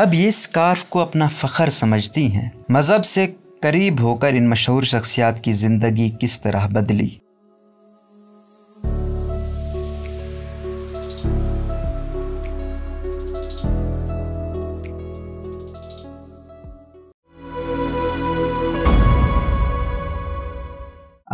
अब ये स्कार्फ को अपना फ़खर समझती हैं मज़हब से करीब होकर इन मशहूर शख्सियात की ज़िंदगी किस तरह बदली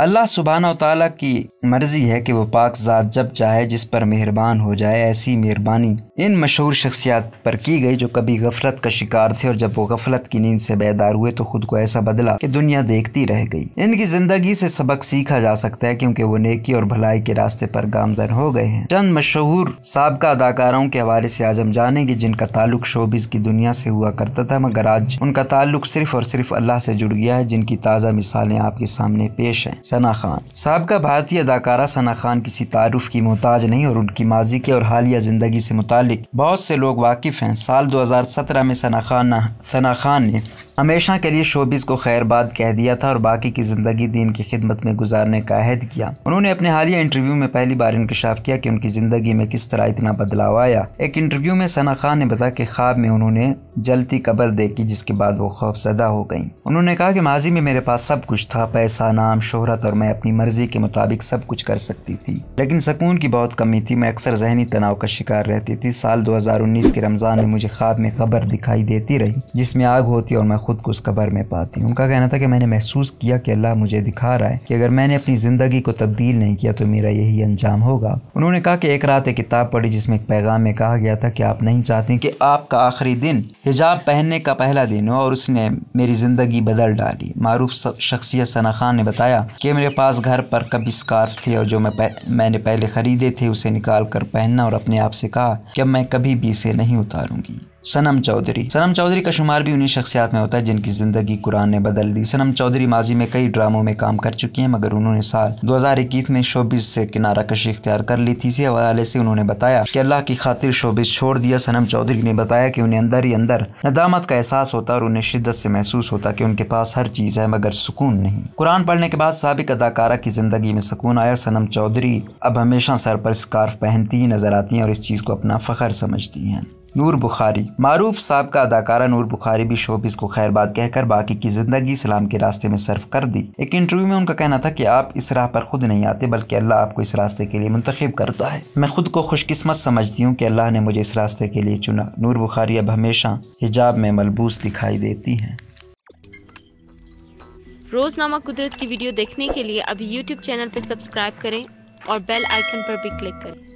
अल्लाह सुबहाना तला की मर्ज़ी है कि वो पाक ज़ात जब चाहे जिस पर मेहरबान हो जाए ऐसी मेहरबानी इन मशहूर शख्सियात पर की गई जो कभी गफलत का शिकार थे और जब वो गफलत की नींद से बेदार हुए तो खुद को ऐसा बदला कि दुनिया देखती रह गई इनकी ज़िंदगी से सबक सीखा जा सकता है क्योंकि वो नेकी और भलाई के रास्ते पर गामजन हो गए हैं चंद मशहूर सबका अदाकारों के हवाले से आज हम जानेंगे जिनका ताल्लुक शोबिस की दुनिया से हुआ करता था मगर आज उनका ताल्लुक सिर्फ और सिर्फ अल्लाह से जुड़ गया है जिनकी ताज़ा मिसालें आपके सामने पेश हैं सना खान सबका भारतीय अदाकारा सना खान किसी तारुफ की मोहताज नहीं और उनकी माजी के और हालिया ज़िंदगी से मुतक बहुत से लोग वाकिफ़ हैं साल 2017 में सना खान सना खान ने हमेशा के लिए शोबिस को खैरबाद कह दिया था और बाकी की ज़िंदगी दीन की खिदमत में गुजारने का अहद किया उन्होंने अपने हालिया इंटरव्यू में पहली बार इंकशाफ किया कि उनकी ज़िंदगी में किस तरह इतना बदलाव आया एक इंटरव्यू में सना खान ने बताया कि ख्वाब में उन्होंने जलती कबर देखी जिसके बाद वो खौफजदा हो गई उन्होंने कहा कि माजी में मेरे पास सब कुछ था पैसा नाम शोहरत साथ और मैं अपनी मर्जी के मुताबिक सब कुछ कर सकती थी लेकिन सुकून की बहुत कमी थी मैं अक्सर जहनी तनाव का शिकार रहती थी साल 2019 के रमज़ान में मुझे ख्वाब में खबर दिखाई देती रही जिसमें आग होती और मैं खुद को उस खबर में पाती उनका कहना था कि मैंने महसूस किया कि अल्लाह मुझे दिखा रहा है कि अगर मैंने अपनी ज़िंदगी को तब्दील नहीं किया तो मेरा यही अंजाम होगा उन्होंने कहा कि एक रात एक किताब पढ़ी जिसमें एक पैगाम में कहा गया था कि आप नहीं चाहती कि आपका आखिरी दिन हिजाब पहनने का पहला दिन हो और उसने मेरी ज़िंदगी बदल डाली मारूफ शख्सियत सना खान ने बताया कि मेरे पास घर पर कभी स्कार्फ थे और जो मैं पह, मैंने पहले ख़रीदे थे उसे निकाल कर पहनना और अपने आप से कहा कि मैं कभी भी इसे नहीं उतारूंगी सनम चौधरी सनम चौधरी का शुमार भी उन्हीं शख्सियात में होता है जिनकी जिंदगी कुरान ने बदल दी सनम चौधरी माजी में कई ड्रामों में काम कर चुकी हैं मगर उन्होंने साल 2021 में शोबिस से किनारा कशी इख्तियार कर ली थी इसी हवाले से उन्होंने बताया कि अल्लाह की खातिर शोबिस छोड़ दिया सनम चौधरी ने बताया कि उन्हें अंदर ही अंदर नदामत का एहसास होता और उन्हें शिद्दत से महसूस होता कि उनके पास हर चीज़ है मगर सुकून नहीं कुरान पढ़ने के बाद सबक अदाकारा की जिंदगी में सुकून आया सनम चौधरी अब हमेशा सर पर स्कार्फ पहनती नजर आती हैं और इस चीज़ को अपना फ़खर समझती हैं नूर बुखारी मारूफ साहब का अदाकारा नूर बुखारी भी शोबिस को खैर बात कहकर बाकी की जिंदगी सलाम के रास्ते में सर्व कर दी एक इंटरव्यू में उनका कहना था कि आप इस राह पर खुद नहीं आते बल्कि अल्लाह आपको इस रास्ते के लिए मुंतखब करता है मैं खुद को खुशकिस्मत समझती हूँ कि अल्लाह ने मुझे इस रास्ते के लिए चुना नूर बुखारी अब हमेशा हिजाब में मलबूस दिखाई देती रोज रोजनामा कुदरत की वीडियो देखने के लिए अभी यूट्यूब चैनल पर सब्सक्राइब करें और बेल आइकन पर भी क्लिक करें